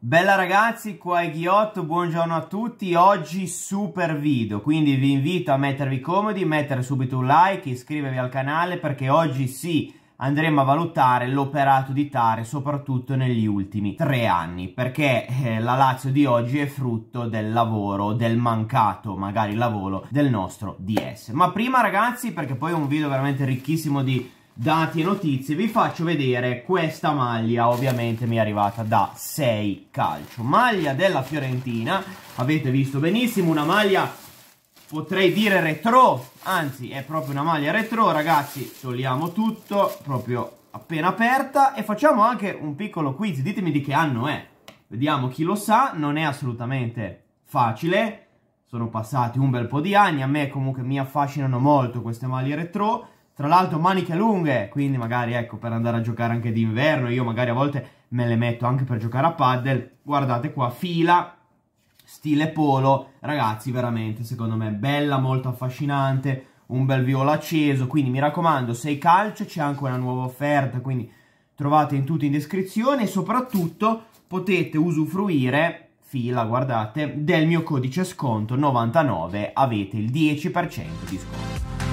Bella ragazzi, qua è Ghiotto, buongiorno a tutti, oggi super video, quindi vi invito a mettervi comodi, mettere subito un like, iscrivervi al canale perché oggi sì andremo a valutare l'operato di Tare soprattutto negli ultimi tre anni perché eh, la Lazio di oggi è frutto del lavoro, del mancato magari lavoro del nostro DS. Ma prima ragazzi perché poi è un video veramente ricchissimo di dati e notizie vi faccio vedere questa maglia ovviamente mi è arrivata da 6 calcio maglia della Fiorentina avete visto benissimo una maglia potrei dire retro anzi è proprio una maglia retro ragazzi togliamo tutto proprio appena aperta e facciamo anche un piccolo quiz ditemi di che anno è vediamo chi lo sa non è assolutamente facile sono passati un bel po' di anni a me comunque mi affascinano molto queste maglie retro tra l'altro maniche lunghe, quindi magari ecco per andare a giocare anche d'inverno, io magari a volte me le metto anche per giocare a paddle. Guardate qua, fila, stile polo, ragazzi veramente secondo me bella, molto affascinante, un bel viola acceso, quindi mi raccomando sei calcio c'è anche una nuova offerta, quindi trovate in tutto in descrizione e soprattutto potete usufruire, fila guardate, del mio codice sconto 99, avete il 10% di sconto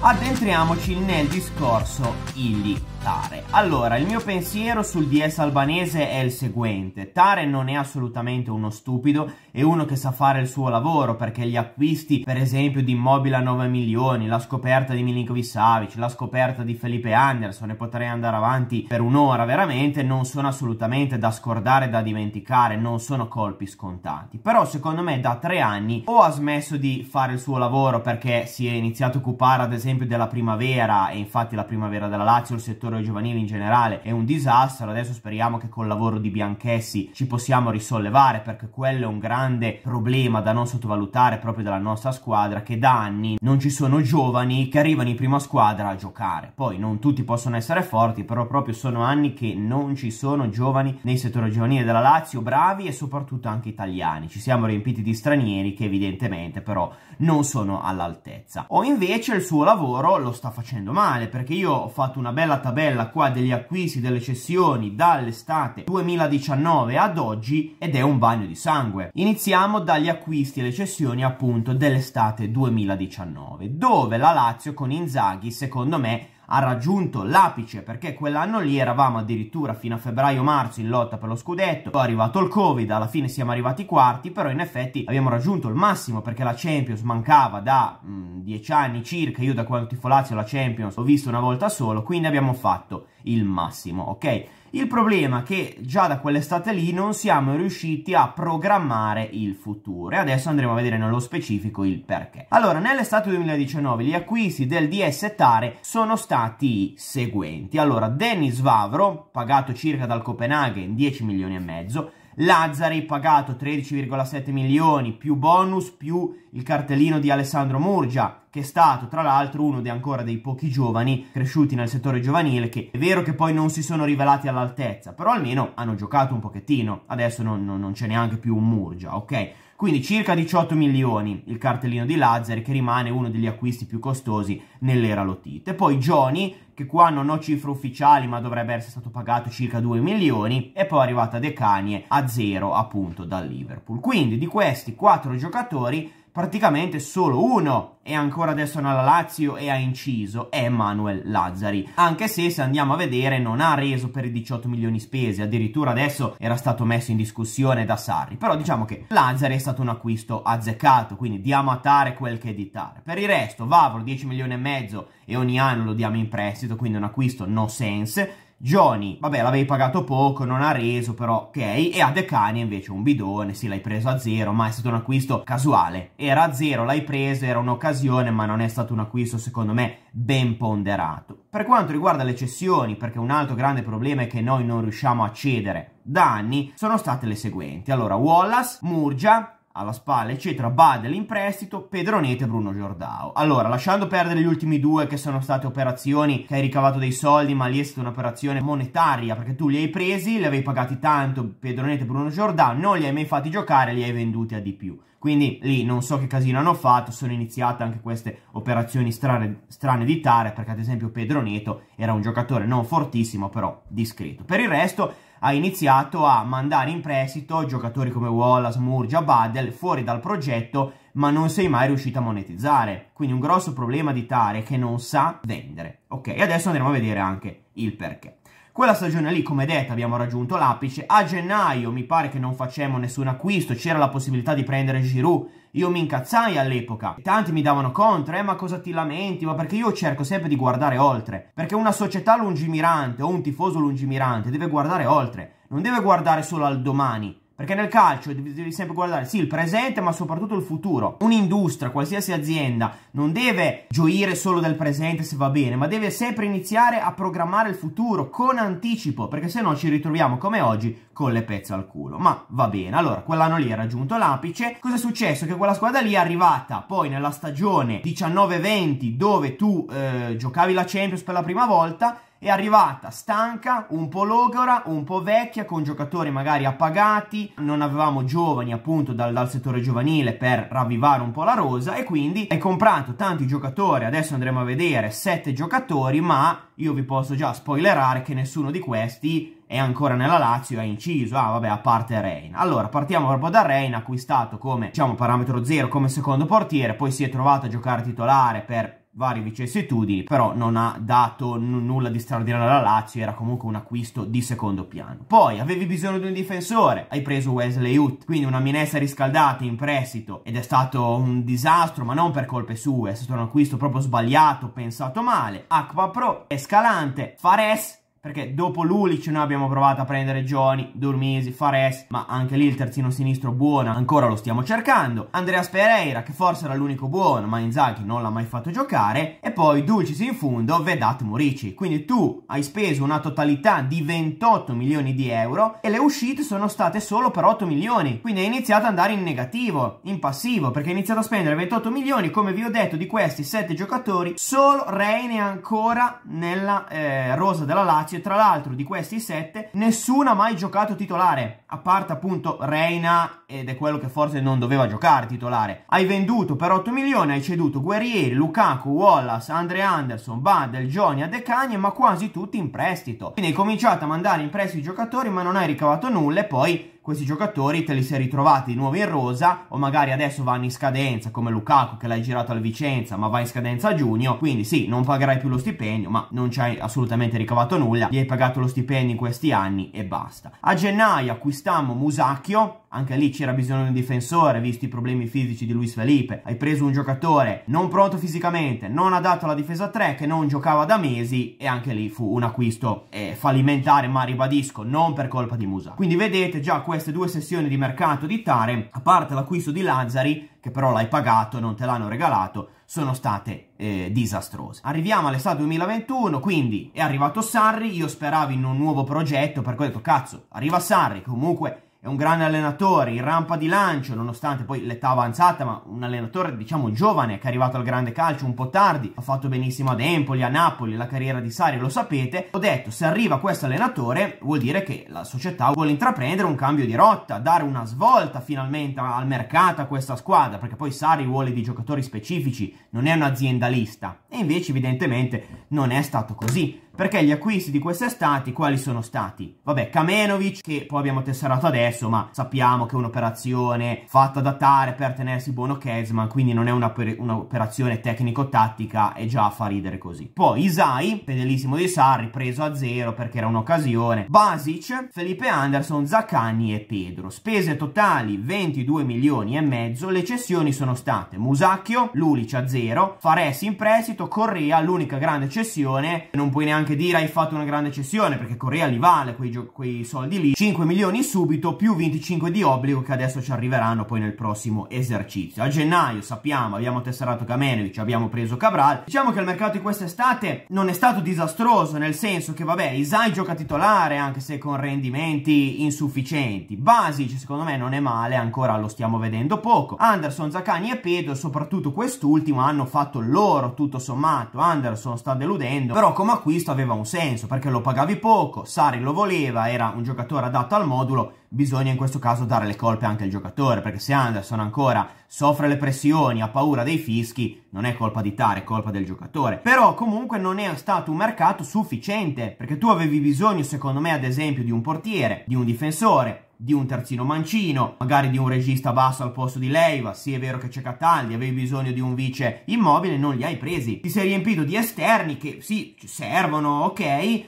addentriamoci nel discorso Illy. Tare. Allora, il mio pensiero sul DS albanese è il seguente. Tare non è assolutamente uno stupido, è uno che sa fare il suo lavoro, perché gli acquisti, per esempio, di immobile a 9 milioni, la scoperta di Milinkovic Savic, la scoperta di Felipe Anderson, e potrei andare avanti per un'ora veramente, non sono assolutamente da scordare, da dimenticare, non sono colpi scontati. Però, secondo me, da tre anni o ha smesso di fare il suo lavoro perché si è iniziato a occupare, ad esempio, della primavera, e infatti la primavera della Lazio, il settore settore giovanile in generale è un disastro, adesso speriamo che col lavoro di Bianchessi ci possiamo risollevare perché quello è un grande problema da non sottovalutare proprio della nostra squadra che da anni non ci sono giovani che arrivano in prima squadra a giocare. Poi non tutti possono essere forti, però proprio sono anni che non ci sono giovani nei settori giovanile della Lazio bravi e soprattutto anche italiani. Ci siamo riempiti di stranieri che evidentemente però non sono all'altezza. O invece il suo lavoro lo sta facendo male perché io ho fatto una bella tabella tabella qua degli acquisti, delle cessioni dall'estate 2019 ad oggi ed è un bagno di sangue. Iniziamo dagli acquisti e le cessioni appunto dell'estate 2019 dove la Lazio con Inzaghi secondo me ha raggiunto l'apice perché quell'anno lì eravamo addirittura fino a febbraio-marzo in lotta per lo scudetto, poi è arrivato il Covid, alla fine siamo arrivati quarti, però in effetti abbiamo raggiunto il massimo perché la Champions mancava da mh, mm, dieci anni circa, io da quando tifo Lazio la Champions l'ho vista una volta solo, quindi abbiamo fatto il massimo, ok? Il problema è che già da quell'estate lì non siamo riusciti a programmare il futuro e adesso andremo a vedere nello specifico il perché. Allora, nell'estate 2019 gli acquisti del DS Tare sono stati i seguenti. Allora, Dennis Vavro, pagato circa dal Copenaghen 10 milioni e mezzo, Lazzari pagato 13,7 milioni più bonus più il cartellino di Alessandro Murgia che è stato tra l'altro uno dei, ancora dei pochi giovani cresciuti nel settore giovanile che è vero che poi non si sono rivelati all'altezza però almeno hanno giocato un pochettino adesso non, non, non c'è neanche più un Murgia ok quindi circa 18 milioni il cartellino di Lazzari che rimane uno degli acquisti più costosi nell'era Lotite. poi Johnny che qua non ho cifre ufficiali ma dovrebbe essere stato pagato circa 2 milioni e poi è arrivata De Canie a zero appunto dal Liverpool. Quindi di questi 4 giocatori praticamente solo uno è ancora adesso nella Lazio e ha inciso, è Manuel Lazzari. Anche se, se andiamo a vedere, non ha reso per i 18 milioni spesi, addirittura adesso era stato messo in discussione da Sarri. Però diciamo che Lazzari è stato un acquisto azzeccato, quindi diamo a Tare quel che è di Tare. Per il resto, Vavro 10 milioni e mezzo e ogni anno lo diamo in prestito, quindi un acquisto no sense Johnny, vabbè, l'avevi pagato poco, non ha reso, però ok. E a Decani invece un bidone, sì, l'hai preso a zero, ma è stato un acquisto casuale. Era a zero, l'hai preso, era un'occasione, ma non è stato un acquisto, secondo me, ben ponderato. Per quanto riguarda le cessioni, perché un altro grande problema è che noi non riusciamo a cedere da anni, sono state le seguenti. Allora, Wallace, Murgia, alla spalla, eccetera, Badel in prestito, Pedronete e Bruno Giordao. Allora, lasciando perdere gli ultimi due che sono state operazioni che hai ricavato dei soldi, ma lì è stata un'operazione monetaria, perché tu li hai presi, li avevi pagati tanto, Pedronete e Bruno Giordao, non li hai mai fatti giocare, li hai venduti a di più. Quindi lì non so che casino hanno fatto, sono iniziate anche queste operazioni strane, strane di Tare, perché ad esempio Pedro Neto era un giocatore non fortissimo, però discreto. Per il resto ha iniziato a mandare in prestito giocatori come Wallace, Murgia, Badel fuori dal progetto ma non sei mai riuscito a monetizzare. Quindi un grosso problema di Tare che non sa vendere. Ok, e adesso andremo a vedere anche il perché. Quella stagione lì, come detto, abbiamo raggiunto l'apice. A gennaio mi pare che non facciamo nessun acquisto, c'era la possibilità di prendere Giroud io mi incazzai all'epoca, tanti mi davano contro, eh ma cosa ti lamenti, ma perché io cerco sempre di guardare oltre, perché una società lungimirante o un tifoso lungimirante deve guardare oltre, non deve guardare solo al domani, perché nel calcio devi sempre guardare, sì, il presente, ma soprattutto il futuro. Un'industria, qualsiasi azienda, non deve gioire solo del presente se va bene, ma deve sempre iniziare a programmare il futuro con anticipo, perché se no ci ritroviamo come oggi con le pezze al culo. Ma va bene, allora, quell'anno lì ha raggiunto l'apice. Cosa è successo? Che quella squadra lì è arrivata poi nella stagione 19-20, dove tu eh, giocavi la Champions per la prima volta, è arrivata stanca, un po' logora, un po' vecchia, con giocatori magari appagati, non avevamo giovani appunto dal, dal, settore giovanile per ravvivare un po' la rosa e quindi è comprato tanti giocatori, adesso andremo a vedere sette giocatori, ma io vi posso già spoilerare che nessuno di questi è ancora nella Lazio, è inciso, ah vabbè, a parte Reina. Allora, partiamo proprio da Reina, acquistato come, diciamo, parametro zero come secondo portiere, poi si è trovato a giocare titolare per varie vicissitudini, però non ha dato n- nulla di straordinario alla Lazio, era comunque un acquisto di secondo piano. Poi avevi bisogno di un difensore, hai preso Wesley Hutt, quindi una minestra riscaldata in prestito ed è stato un disastro, ma non per colpe sue, è stato un acquisto proprio sbagliato, pensato male. Acqua Pro, Escalante, Fares perché dopo Lulic noi abbiamo provato a prendere Gioni, Durmisi, Fares, ma anche lì il terzino sinistro buono, ancora lo stiamo cercando. Andreas Pereira, che forse era l'unico buono, ma Inzaghi non l'ha mai fatto giocare. E poi Dulcis in fondo, Vedat Morici. Quindi tu hai speso una totalità di 28 milioni di euro e le uscite sono state solo per 8 milioni. Quindi hai iniziato ad andare in negativo, in passivo, perché hai iniziato a spendere 28 milioni, come vi ho detto, di questi 7 giocatori. Solo Reine ancora nella eh, rosa della Lazio spazio e tra l'altro di questi sette nessuno ha mai giocato titolare, a parte appunto Reina ed è quello che forse non doveva giocare titolare. Hai venduto per 8 milioni, hai ceduto Guerrieri, Lukaku, Wallace, Andre Anderson, Badel, Johnny, Adecagne, ma quasi tutti in prestito. Quindi hai cominciato a mandare in prestito i giocatori ma non hai ricavato nulla e poi questi giocatori te li sei ritrovati nuovi in rosa o magari adesso vanno in scadenza come Lukaku che l'hai girato al Vicenza ma va in scadenza a giugno quindi sì non pagherai più lo stipendio ma non ci hai assolutamente ricavato nulla gli hai pagato lo stipendio in questi anni e basta a gennaio acquistammo Musacchio anche lì c'era bisogno di un difensore visti i problemi fisici di Luis Felipe hai preso un giocatore non pronto fisicamente non adatto alla difesa 3 che non giocava da mesi e anche lì fu un acquisto eh, fallimentare ma ribadisco non per colpa di Musacchio quindi vedete già questo queste due sessioni di mercato di Tare, a parte l'acquisto di Lazzari, che però l'hai pagato, non te l'hanno regalato, sono state eh, disastrose. Arriviamo all'estate 2021, quindi è arrivato Sarri, io speravo in un nuovo progetto, per cui ho detto cazzo, arriva Sarri, comunque è un grande allenatore, in rampa di lancio, nonostante poi l'età avanzata, ma un allenatore diciamo giovane che è arrivato al grande calcio un po' tardi, ha fatto benissimo ad Empoli, a Napoli, la carriera di Sari lo sapete, ho detto se arriva questo allenatore vuol dire che la società vuole intraprendere un cambio di rotta, dare una svolta finalmente al mercato a questa squadra, perché poi Sari vuole di giocatori specifici, non è un aziendalista e invece evidentemente non è stato così. Perché gli acquisti di quest'estate quali sono stati? Vabbè, Kamenovic, che poi abbiamo tesserato adesso, ma sappiamo che è un'operazione fatta da Tare per tenersi buono Kezman, quindi non è un'operazione tecnico-tattica, è già fa ridere così. Poi Isai, fedelissimo di Sarri, preso a zero perché era un'occasione. Basic, Felipe Anderson, Zaccagni e Pedro. Spese totali 22 milioni e mezzo, le cessioni sono state Musacchio, Lulic a zero, Fares in prestito, Correa, l'unica grande cessione, non puoi neanche anche dire hai fatto una grande cessione perché Correa li vale quei, quei soldi lì. 5 milioni subito più 25 di obbligo che adesso ci arriveranno poi nel prossimo esercizio. A gennaio sappiamo abbiamo tesserato Kamenovic, abbiamo preso Cabral. Diciamo che il mercato di quest'estate non è stato disastroso nel senso che vabbè Isai gioca titolare anche se con rendimenti insufficienti. Basic secondo me non è male, ancora lo stiamo vedendo poco. Anderson, Zaccani e Pedro soprattutto quest'ultimo hanno fatto loro tutto sommato. Anderson sta deludendo però come acquisto aveva un senso perché lo pagavi poco, Sari lo voleva, era un giocatore adatto al modulo, bisogna in questo caso dare le colpe anche al giocatore perché se Anderson ancora soffre le pressioni, ha paura dei fischi, non è colpa di Tare, è colpa del giocatore. Però comunque non è stato un mercato sufficiente perché tu avevi bisogno secondo me ad esempio di un portiere, di un difensore, di un terzino mancino, magari di un regista basso al posto di Leiva, sì è vero che c'è Cataldi, avevi bisogno di un vice immobile, non li hai presi. Ti sei riempito di esterni che sì, servono, ok,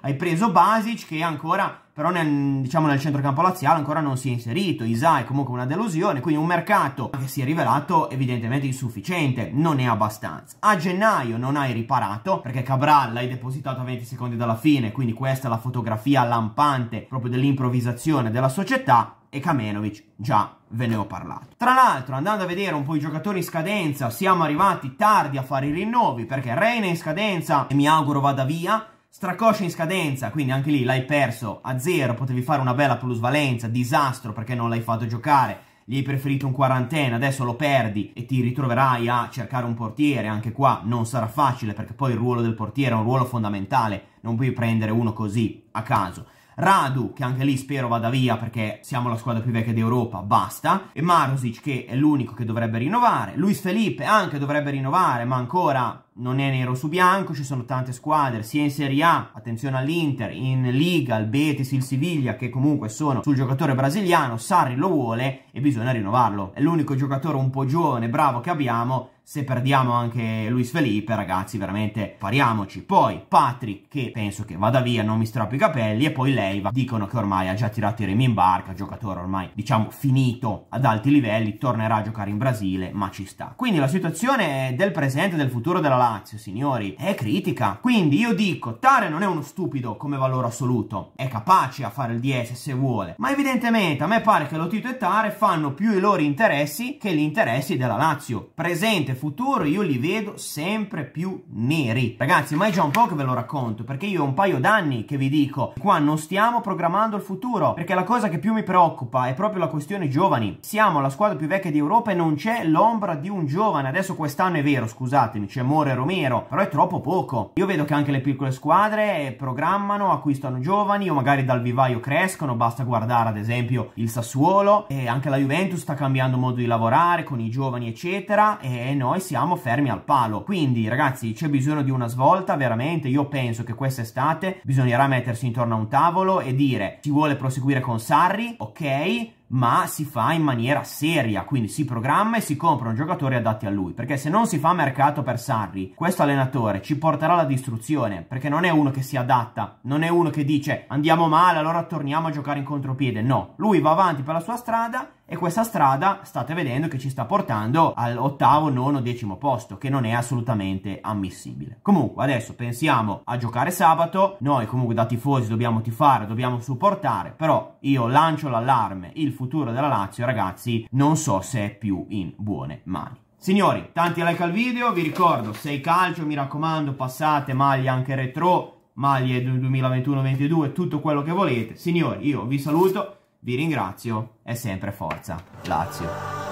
hai preso Basic che ancora però nel, diciamo nel centrocampo laziale ancora non si è inserito, Isai è comunque una delusione, quindi un mercato che si è rivelato evidentemente insufficiente, non è abbastanza. A gennaio non hai riparato, perché Cabral l'hai depositato a 20 secondi dalla fine, quindi questa è la fotografia lampante proprio dell'improvvisazione della società, e Kamenovic già ve ne ho parlato. Tra l'altro, andando a vedere un po' i giocatori in scadenza, siamo arrivati tardi a fare i rinnovi perché Reina è in scadenza e mi auguro vada via. Stracoscia in scadenza, quindi anche lì l'hai perso a zero, potevi fare una bella plusvalenza, disastro perché non l'hai fatto giocare, gli hai preferito un quarantena, adesso lo perdi e ti ritroverai a cercare un portiere, anche qua non sarà facile perché poi il ruolo del portiere è un ruolo fondamentale, non puoi prendere uno così a caso. Radu, che anche lì spero vada via perché siamo la squadra più vecchia d'Europa, basta. E Marosic, che è l'unico che dovrebbe rinnovare. Luis Felipe anche dovrebbe rinnovare, ma ancora non è nero su bianco, ci sono tante squadre sia in Serie A, attenzione all'Inter, in Liga, il Betis, il Siviglia che comunque sono sul giocatore brasiliano, Sarri lo vuole e bisogna rinnovarlo. È l'unico giocatore un po' giovane, bravo che abbiamo, se perdiamo anche Luis Felipe ragazzi veramente pariamoci. Poi Patrick che penso che vada via, non mi strappi i capelli e poi Leiva dicono che ormai ha già tirato i remi in barca, giocatore ormai diciamo finito ad alti livelli, tornerà a giocare in Brasile ma ci sta. Quindi la situazione è del presente e del futuro della Lazio, signori, è critica. Quindi io dico, Tare non è uno stupido come valore assoluto, è capace a fare il 10 se vuole, ma evidentemente a me pare che Lotito e Tare fanno più i loro interessi che gli interessi della Lazio. Presente e futuro io li vedo sempre più neri. Ragazzi, ma è già un po' che ve lo racconto, perché io ho un paio d'anni che vi dico, qua non stiamo programmando il futuro, perché la cosa che più mi preoccupa è proprio la questione giovani. Siamo la squadra più vecchia di Europa e non c'è l'ombra di un giovane. Adesso quest'anno è vero, scusatemi, c'è More Romero, però è troppo poco. Io vedo che anche le piccole squadre programmano, acquistano giovani o magari dal vivaio crescono, basta guardare ad esempio il Sassuolo e anche la Juventus sta cambiando modo di lavorare con i giovani eccetera e noi siamo fermi al palo. Quindi ragazzi c'è bisogno di una svolta veramente, io penso che quest'estate bisognerà mettersi intorno a un tavolo e dire si vuole proseguire con Sarri, ok? ma si fa in maniera seria, quindi si programma e si comprano giocatori adatti a lui, perché se non si fa mercato per Sarri, questo allenatore ci porterà alla distruzione, perché non è uno che si adatta, non è uno che dice andiamo male, allora torniamo a giocare in contropiede, no, lui va avanti per la sua strada e questa strada state vedendo che ci sta portando all'ottavo, nono, decimo posto, che non è assolutamente ammissibile. Comunque adesso pensiamo a giocare sabato, noi comunque da tifosi dobbiamo tifare, dobbiamo supportare, però io lancio l'allarme, il futuro della Lazio ragazzi non so se è più in buone mani. Signori, tanti like al video, vi ricordo, sei calcio mi raccomando passate maglie anche retro, maglie 2021-22, tutto quello che volete. Signori, io vi saluto. Vi ringrazio e sempre forza Lazio.